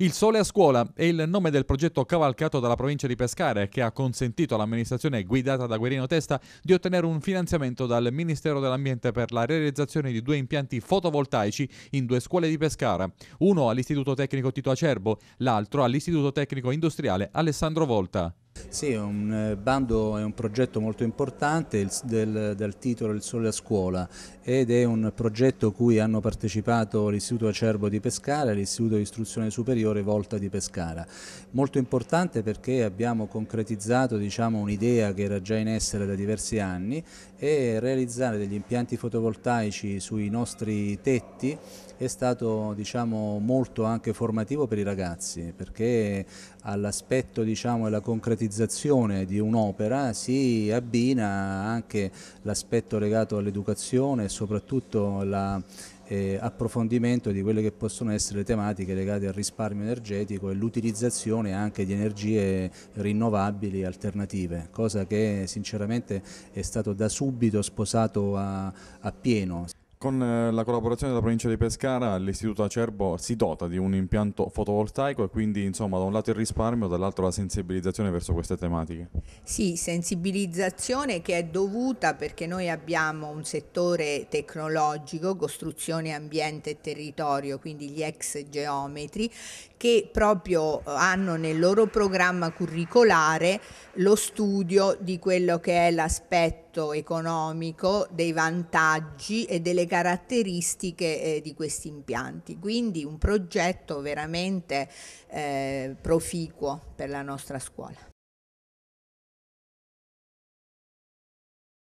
Il Sole a scuola è il nome del progetto cavalcato dalla provincia di Pescara che ha consentito all'amministrazione guidata da Guerino Testa di ottenere un finanziamento dal Ministero dell'Ambiente per la realizzazione di due impianti fotovoltaici in due scuole di Pescara, uno all'Istituto Tecnico Tito Acerbo, l'altro all'Istituto Tecnico Industriale Alessandro Volta. Sì, è un eh, bando è un progetto molto importante del, dal titolo Il Sole a Scuola ed è un progetto cui hanno partecipato l'Istituto Acerbo di Pescara e l'Istituto di Istruzione Superiore Volta di Pescara. Molto importante perché abbiamo concretizzato diciamo, un'idea che era già in essere da diversi anni e realizzare degli impianti fotovoltaici sui nostri tetti è stato diciamo, molto anche formativo per i ragazzi perché all'aspetto diciamo, e alla concretizzazione realizzazione di un'opera si abbina anche l'aspetto legato all'educazione e soprattutto la eh, approfondimento di quelle che possono essere le tematiche legate al risparmio energetico e l'utilizzazione anche di energie rinnovabili alternative, cosa che sinceramente è stato da subito sposato a, a pieno. Con eh, la collaborazione della provincia di Pescara, l'Istituto Acerbo si dota di un impianto fotovoltaico e quindi insomma da un lato il risparmio, dall'altro la sensibilizzazione verso queste tematiche. Sì, sensibilizzazione che è dovuta perché noi abbiamo un settore tecnologico, costruzione, ambiente e territorio, quindi gli ex geometri, che proprio eh, hanno nel loro programma curricolare lo studio di quello che è l'aspetto aspetto economico, dei vantaggi e delle caratteristiche eh, di questi impianti. Quindi un progetto veramente eh, proficuo per la nostra scuola.